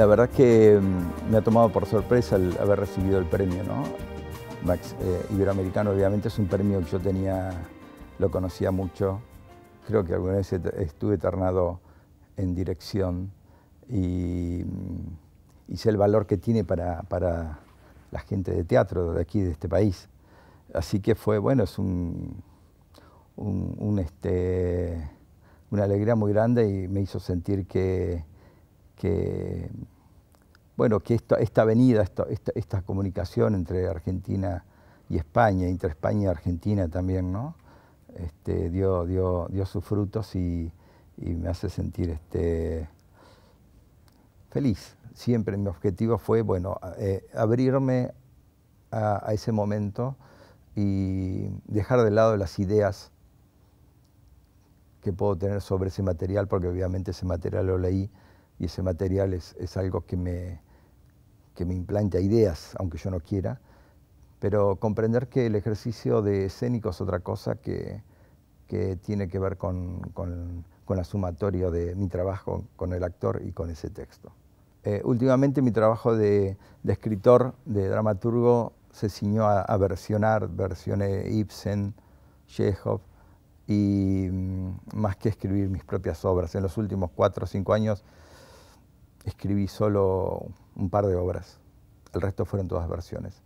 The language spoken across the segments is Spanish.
La verdad es que mm, me ha tomado por sorpresa el haber recibido el premio, ¿no? Max eh, Iberoamericano obviamente es un premio que yo tenía, lo conocía mucho. Creo que alguna vez estuve ternado en dirección y, mm, y sé el valor que tiene para, la gente de teatro de aquí, de este país. Así que fue, bueno, es un, este, una alegría muy grande y me hizo sentir que, que, bueno, que esta, esta avenida, esta, comunicación entre Argentina y España, entre España y Argentina también, ¿no? Este, dio, dio, dio sus frutos y, me hace sentir este, feliz. Siempre mi objetivo fue, bueno, eh, abrirme a, ese momento y dejar de lado las ideas que puedo tener sobre ese material, porque obviamente ese material lo leí y ese material es, es algo que me, que me implanta ideas, aunque yo no quiera, pero comprender que el ejercicio de escénico es otra cosa que, que tiene que ver con, con, la sumatoria de mi trabajo con el actor y con ese texto. Eh, últimamente mi trabajo de, de, escritor, de dramaturgo, se ciñó a, versionar, versioné Ibsen, Chekhov, y mm, más que escribir mis propias obras. En los últimos cuatro o cinco años escribí solo un par de obras, el resto fueron todas versiones.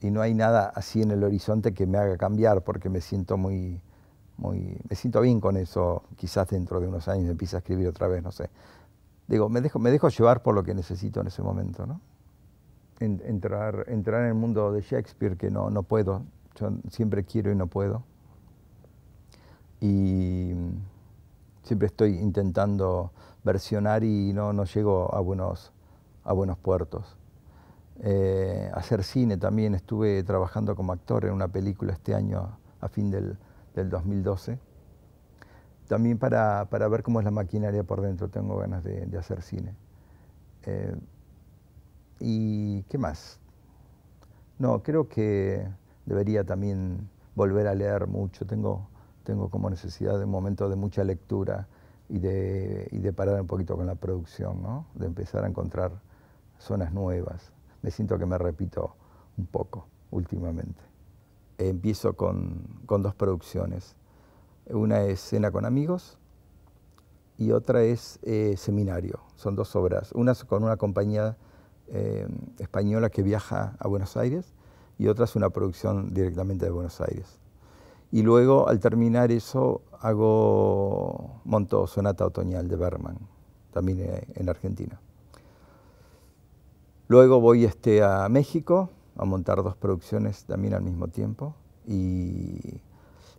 Y no hay nada así en el horizonte que me haga cambiar, porque me siento muy, muy, me siento bien con eso, quizás dentro de unos años empiece a escribir otra vez, no sé. Digo, me dejo, me dejo llevar por lo que necesito en ese momento, ¿no? entrar, entrar en el mundo de Shakespeare, que no, no puedo, yo siempre quiero y no puedo. Y siempre estoy intentando versionar y no, no llego a buenos, a buenos puertos. Eh, hacer cine también, estuve trabajando como actor en una película este año a fin del, 2012. También para, ver cómo es la maquinaria por dentro, tengo ganas de, hacer cine. Eh, ¿Y qué más? No, creo que debería también volver a leer mucho. Tengo tengo como necesidad de momento de mucha lectura y de, parar un poquito con la producción, de empezar a encontrar zonas nuevas. Me siento que me repito un poco últimamente. Empiezo con, dos producciones. Una es Cena con Amigos y otra es eh, Seminario. Son dos obras. Una con una compañía eh, española que viaja a Buenos Aires y otra es una producción directamente de Buenos Aires y luego al terminar eso hago, monto Sonata Otoñal de Berman, también eh, en Argentina. Luego voy este, a México a montar dos producciones también al mismo tiempo y,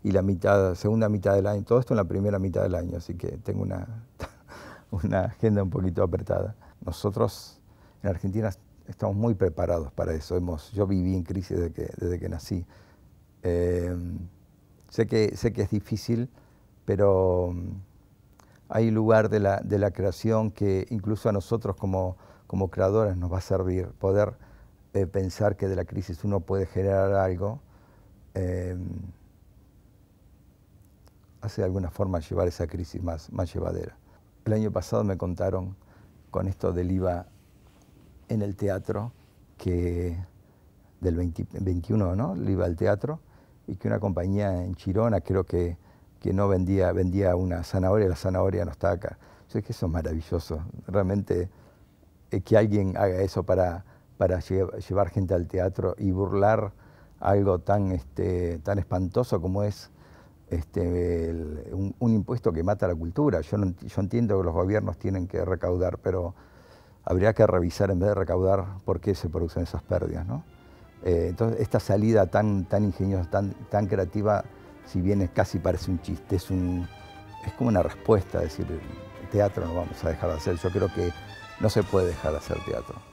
y, la mitad, segunda mitad del año, todo esto en la primera mitad del año, así que tengo una, una agenda un poquito apretada. Nosotros en Argentina estamos muy preparados para eso. Hemos, yo viví en crisis desde que, desde que nací. Em, Sé que, es difícil, pero mm, hay lugar de la, creación que incluso a nosotros como, como creadores nos va a servir poder eh, pensar que de la crisis uno puede generar algo. Em, hace de alguna forma llevar esa crisis más, llevadera. El año pasado me contaron con esto del IVA en el teatro, que del 21, ¿no? El IVA al teatro, y que una compañía en Chirona creo que, no vendía, vendía una zanahoria, la zanahoria no está acá. Yo es que eso es maravilloso, realmente eh, que alguien haga eso para, para llevar gente al teatro y burlar algo tan, este, tan espantoso como es este, un, impuesto que mata la cultura. Yo, yo entiendo que los gobiernos tienen que recaudar, pero habría que revisar en vez de recaudar por qué se producen esas pérdidas, ¿no? Eh, entonces, esta salida tan, tan ingeniosa, tan, creativa, si bien es, casi parece un chiste, es, es como una respuesta, decir, teatro no vamos a dejar de hacer. Yo creo que no se puede dejar de hacer teatro.